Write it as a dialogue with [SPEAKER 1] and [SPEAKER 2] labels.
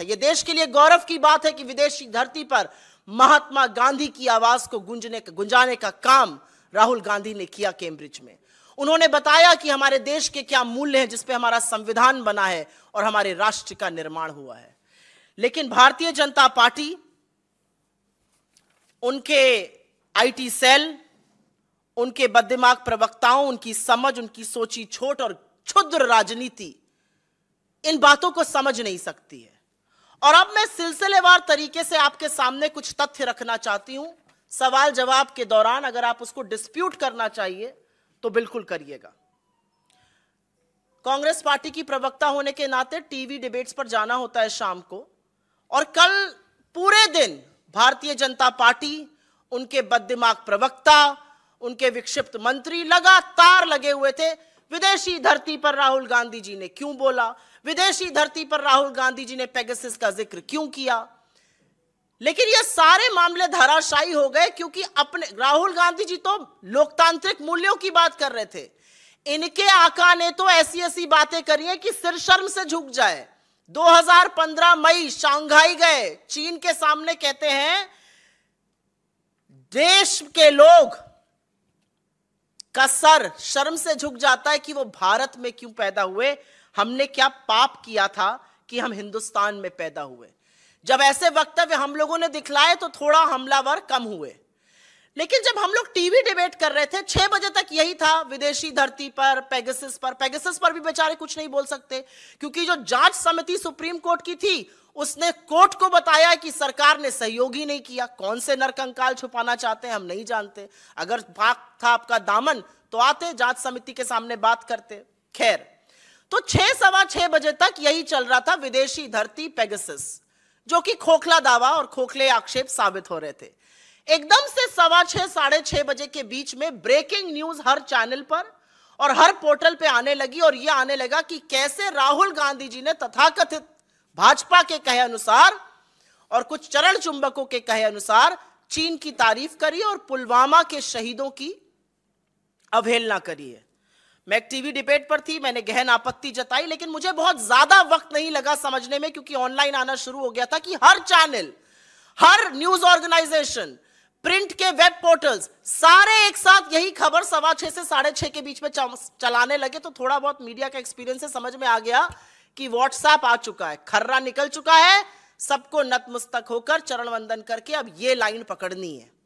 [SPEAKER 1] है ये देश के लिए गौरव की बात है कि विदेशी धरती पर महात्मा गांधी की आवाज को गुंजने गुंजाने का काम राहुल गांधी ने किया कैम्ब्रिज में उन्होंने बताया कि हमारे देश के क्या मूल्य हैं जिसपे हमारा संविधान बना है और हमारे राष्ट्र का निर्माण हुआ है लेकिन भारतीय जनता पार्टी उनके आईटी सेल उनके बददिमाग प्रवक्ताओं उनकी समझ उनकी सोची छोट और क्षुद्र राजनीति इन बातों को समझ नहीं सकती है और अब मैं सिलसिलेवार तरीके से आपके सामने कुछ तथ्य रखना चाहती हूं सवाल जवाब के दौरान अगर आप उसको डिस्प्यूट करना चाहिए तो बिल्कुल करिएगा कांग्रेस पार्टी की प्रवक्ता होने के नाते टीवी डिबेट्स पर जाना होता है शाम को और कल पूरे दिन भारतीय जनता पार्टी उनके बददिमाग प्रवक्ता उनके विक्षिप्त मंत्री लगातार लगे हुए थे विदेशी धरती पर राहुल गांधी जी ने क्यों बोला विदेशी धरती पर राहुल गांधी जी ने पेगसिस का जिक्र क्यों किया लेकिन ये सारे मामले धराशायी हो गए क्योंकि अपने राहुल गांधी जी तो लोकतांत्रिक मूल्यों की बात कर रहे थे इनके आका ने तो ऐसी ऐसी बातें करी है कि सिर शर्म से झुक जाए 2015 मई शांघाई गए चीन के सामने कहते हैं देश के लोग का सर शर्म से झुक जाता है कि वो भारत में क्यों पैदा हुए हमने क्या पाप किया था कि हम हिंदुस्तान में पैदा हुए जब ऐसे वक्तव्य हम लोगों ने दिखलाए तो थोड़ा हमलावर कम हुए लेकिन जब हम लोग टीवी डिबेट कर रहे थे छह बजे तक यही था विदेशी धरती पर पेगसिस पर पेगसिस पर भी बेचारे कुछ नहीं बोल सकते क्योंकि जो जांच समिति सुप्रीम कोर्ट की थी उसने कोर्ट को बताया कि सरकार ने सहयोग ही नहीं किया कौन से नरकंकाल छुपाना चाहते हैं हम नहीं जानते अगर पाक था आपका दामन तो आते जांच समिति के सामने बात करते खैर तो छह सवा छह बजे तक यही चल रहा था विदेशी धरती पेगसिस जो कि खोखला दावा और खोखले आक्षेप साबित हो रहे थे एकदम से सवा छह साढ़े छह बजे के बीच में ब्रेकिंग न्यूज हर चैनल पर और हर पोर्टल पे आने लगी और यह आने लगा कि कैसे राहुल गांधी जी ने तथाकथित भाजपा के कहे अनुसार और कुछ चरण चुंबकों के कहे अनुसार चीन की तारीफ करी और पुलवामा के शहीदों की अवहेलना करी है मैं टीवी डिबेट पर थी मैंने गहन आपत्ति जताई लेकिन मुझे बहुत ज्यादा वक्त नहीं लगा समझने में क्योंकि ऑनलाइन आना शुरू हो गया था कि हर चैनल हर न्यूज ऑर्गेनाइजेशन प्रिंट के वेब पोर्टल्स सारे एक साथ यही खबर सवा छह से साढ़े छह के बीच में चलाने लगे तो थोड़ा बहुत मीडिया का एक्सपीरियंस है समझ में आ गया कि व्हाट्सएप आ चुका है खर्रा निकल चुका है सबको नतमस्तक होकर चरण वंदन करके अब ये लाइन पकड़नी है